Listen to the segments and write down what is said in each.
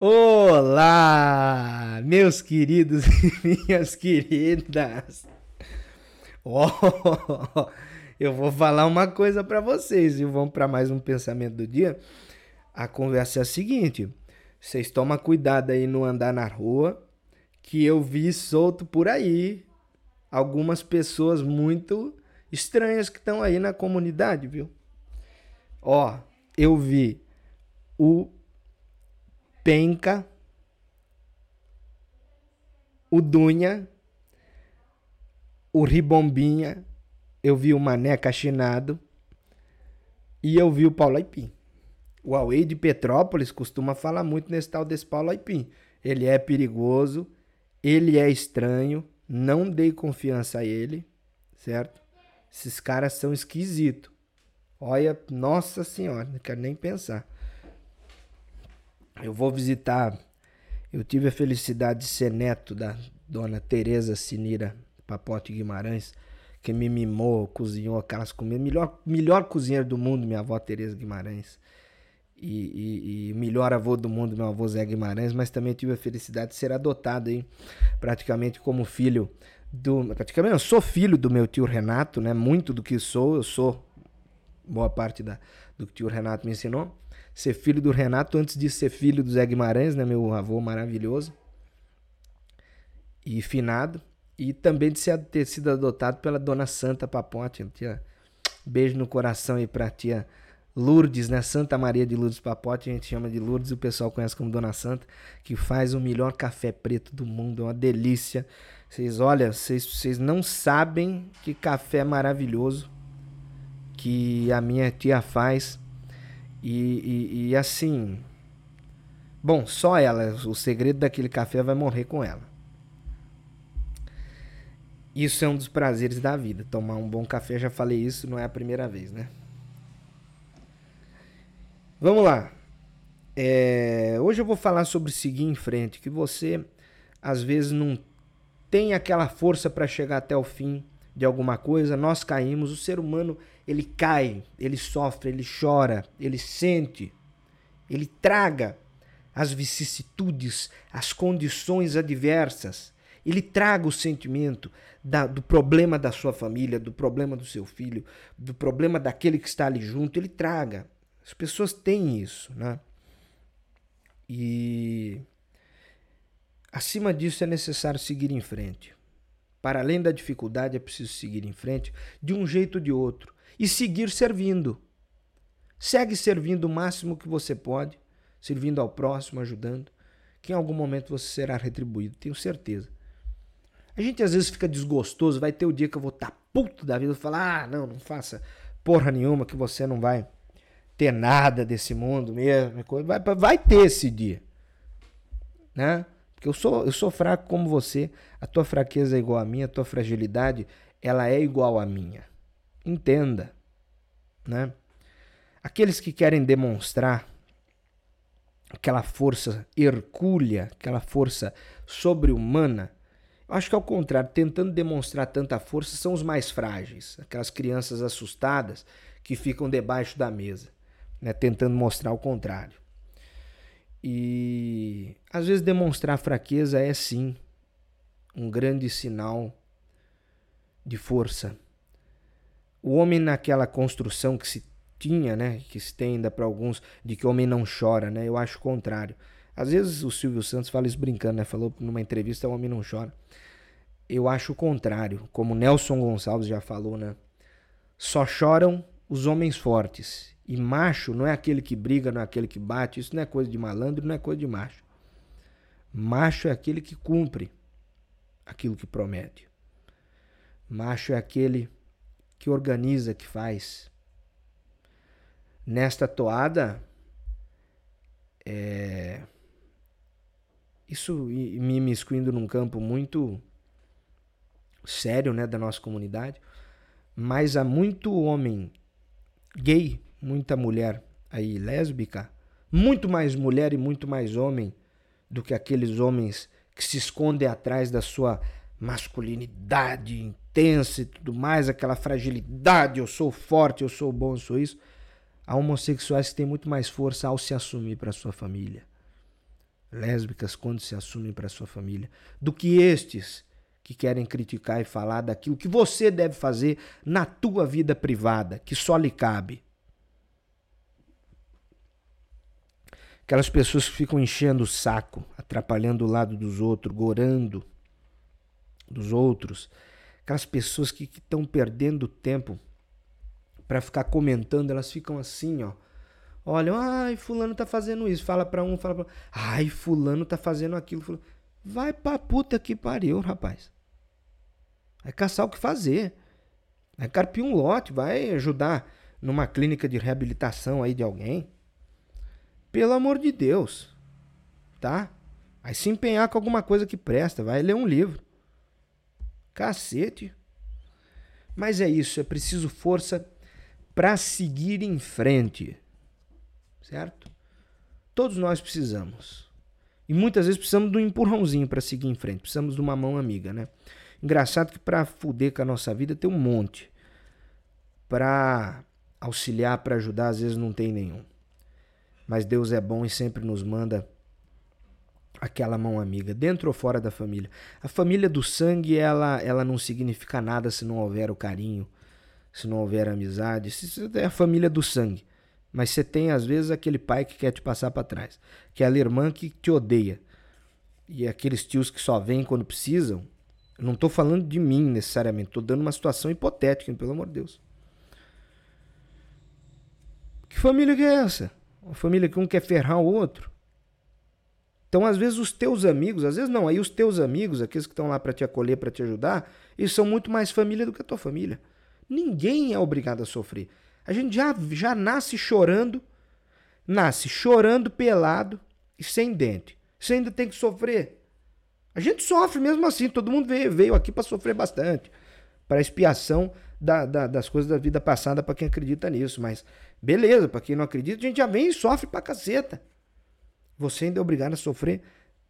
Olá, meus queridos e minhas queridas. Oh, eu vou falar uma coisa para vocês e vamos para mais um pensamento do dia. A conversa é a seguinte: vocês tomem cuidado aí no andar na rua, que eu vi solto por aí algumas pessoas muito estranhas que estão aí na comunidade, viu? Ó, oh, eu vi o Penca, o Dunha, o Ribombinha, eu vi o Mané Cachinado e eu vi o Paulo Aipim. O Away de Petrópolis costuma falar muito nesse tal desse Paulo Aipim. Ele é perigoso, ele é estranho, não dei confiança a ele, certo? Esses caras são esquisitos. Olha, nossa senhora, não quero nem pensar. Eu vou visitar. Eu tive a felicidade de ser neto da dona Tereza Sinira Papote Guimarães, que me mimou, cozinhou aquelas comidas. Melhor, melhor cozinheiro do mundo, minha avó Tereza Guimarães. E, e, e, melhor avô do mundo, meu avô Zé Guimarães, mas também tive a felicidade de ser adotado hein? praticamente como filho do. Praticamente eu sou filho do meu tio Renato, né? Muito do que sou, eu sou boa parte da, do que o tio Renato me ensinou. Ser filho do Renato antes de ser filho do Zé Guimarães, né, meu avô maravilhoso e finado. E também de ser, ter sido adotado pela Dona Santa Papote. Tia, beijo no coração aí pra tia Lourdes, né? Santa Maria de Lourdes Papote, a gente chama de Lourdes, o pessoal conhece como Dona Santa, que faz o melhor café preto do mundo, é uma delícia. Vocês, olha, vocês não sabem que café maravilhoso que a minha tia faz. E, e, e assim. Bom, só ela. O segredo daquele café vai morrer com ela. Isso é um dos prazeres da vida. Tomar um bom café, já falei isso, não é a primeira vez, né? Vamos lá. É, hoje eu vou falar sobre seguir em frente, que você às vezes não tem aquela força para chegar até o fim de alguma coisa. Nós caímos, o ser humano ele cai, ele sofre, ele chora, ele sente, ele traga as vicissitudes, as condições adversas. Ele traga o sentimento da, do problema da sua família, do problema do seu filho, do problema daquele que está ali junto. Ele traga. As pessoas têm isso, né? E acima disso é necessário seguir em frente. Para além da dificuldade, é preciso seguir em frente de um jeito ou de outro e seguir servindo. Segue servindo o máximo que você pode, servindo ao próximo, ajudando, que em algum momento você será retribuído, tenho certeza. A gente às vezes fica desgostoso, vai ter o dia que eu vou estar tá puto da vida, vou falar: ah, não, não faça porra nenhuma que você não vai ter nada desse mundo mesmo. Vai, vai ter esse dia. Né? Porque eu sou, eu sou fraco como você, a tua fraqueza é igual à minha, a tua fragilidade ela é igual à minha. Entenda, né? Aqueles que querem demonstrar aquela força hercúlea, aquela força sobre-humana, eu acho que ao contrário, tentando demonstrar tanta força são os mais frágeis, aquelas crianças assustadas que ficam debaixo da mesa, né, tentando mostrar o contrário. E às vezes demonstrar fraqueza é sim um grande sinal de força o homem naquela construção que se tinha, né, que se tem ainda para alguns, de que o homem não chora, né? Eu acho o contrário. Às vezes o Silvio Santos fala isso brincando, né? Falou numa entrevista, o homem não chora. Eu acho o contrário, como Nelson Gonçalves já falou, né? Só choram os homens fortes. E macho não é aquele que briga, não é aquele que bate, isso não é coisa de malandro, não é coisa de macho. Macho é aquele que cumpre aquilo que promete. Macho é aquele que organiza, que faz. Nesta toada, é, isso me miscuindo num campo muito sério né, da nossa comunidade, mas há muito homem gay, muita mulher aí lésbica, muito mais mulher e muito mais homem do que aqueles homens que se escondem atrás da sua masculinidade tensa e tudo mais, aquela fragilidade, eu sou forte, eu sou bom, eu sou isso. Há homossexuais que têm muito mais força ao se assumir para sua família. Lésbicas quando se assumem para sua família, do que estes que querem criticar e falar daquilo que você deve fazer na tua vida privada, que só lhe cabe. Aquelas pessoas que ficam enchendo o saco, atrapalhando o lado dos outros, gorando dos outros, Aquelas pessoas que estão perdendo tempo para ficar comentando, elas ficam assim, ó. Olha, ai, fulano tá fazendo isso. Fala pra um, fala pra Ai, fulano tá fazendo aquilo. Fulano... Vai pra puta que pariu, rapaz. Vai caçar o que fazer. Vai carpir um lote, vai ajudar numa clínica de reabilitação aí de alguém. Pelo amor de Deus. Tá? Vai se empenhar com alguma coisa que presta, vai ler um livro. Cacete. Mas é isso, é preciso força para seguir em frente. Certo? Todos nós precisamos. E muitas vezes precisamos de um empurrãozinho para seguir em frente, precisamos de uma mão amiga, né? Engraçado que para fuder com a nossa vida tem um monte. Para auxiliar, para ajudar, às vezes não tem nenhum. Mas Deus é bom e sempre nos manda aquela mão amiga, dentro ou fora da família. A família do sangue, ela, ela não significa nada se não houver o carinho, se não houver a amizade. É a família do sangue. Mas você tem, às vezes, aquele pai que quer te passar para trás, que é a irmã que te odeia. E aqueles tios que só vêm quando precisam. não estou falando de mim necessariamente, estou dando uma situação hipotética, pelo amor de Deus. Que família que é essa? Uma família que um quer ferrar o outro. Então, às vezes, os teus amigos, às vezes não, aí os teus amigos, aqueles que estão lá para te acolher, para te ajudar, eles são muito mais família do que a tua família. Ninguém é obrigado a sofrer. A gente já, já nasce chorando, nasce chorando pelado e sem dente. Você ainda tem que sofrer. A gente sofre mesmo assim, todo mundo veio, veio aqui para sofrer bastante, para expiação da, da, das coisas da vida passada para quem acredita nisso. Mas beleza, para quem não acredita, a gente já vem e sofre pra caceta você ainda é obrigado a sofrer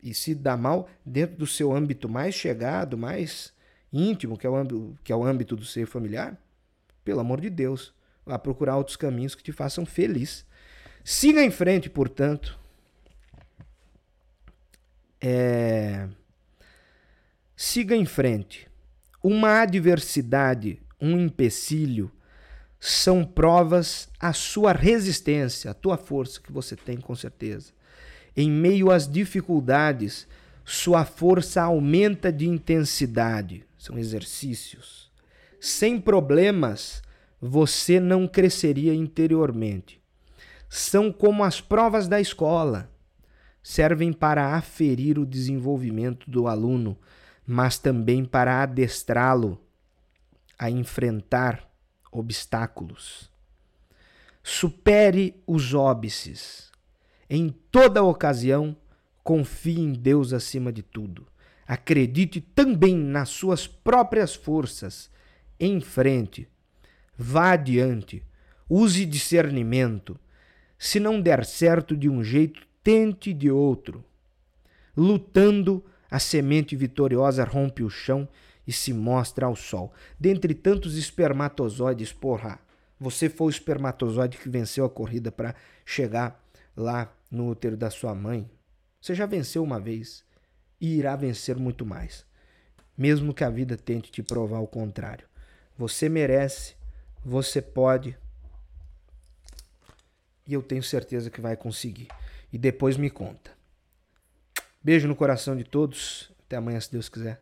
e se dar mal dentro do seu âmbito mais chegado, mais íntimo, que é o âmbito, que é o âmbito do ser familiar? Pelo amor de Deus, vá procurar outros caminhos que te façam feliz. Siga em frente, portanto. É... Siga em frente. Uma adversidade, um empecilho, são provas à sua resistência, à tua força que você tem com certeza. Em meio às dificuldades, sua força aumenta de intensidade. São exercícios. Sem problemas, você não cresceria interiormente. São como as provas da escola. Servem para aferir o desenvolvimento do aluno, mas também para adestrá-lo a enfrentar obstáculos. Supere os óbices em toda ocasião, confie em Deus acima de tudo. Acredite também nas suas próprias forças. Enfrente, vá adiante, use discernimento. Se não der certo de um jeito, tente de outro. Lutando, a semente vitoriosa rompe o chão e se mostra ao sol. Dentre tantos espermatozoides, porra, você foi o espermatozoide que venceu a corrida para chegar lá no útero da sua mãe, você já venceu uma vez e irá vencer muito mais, mesmo que a vida tente te provar o contrário. Você merece, você pode. E eu tenho certeza que vai conseguir. E depois me conta. Beijo no coração de todos. Até amanhã, se Deus quiser.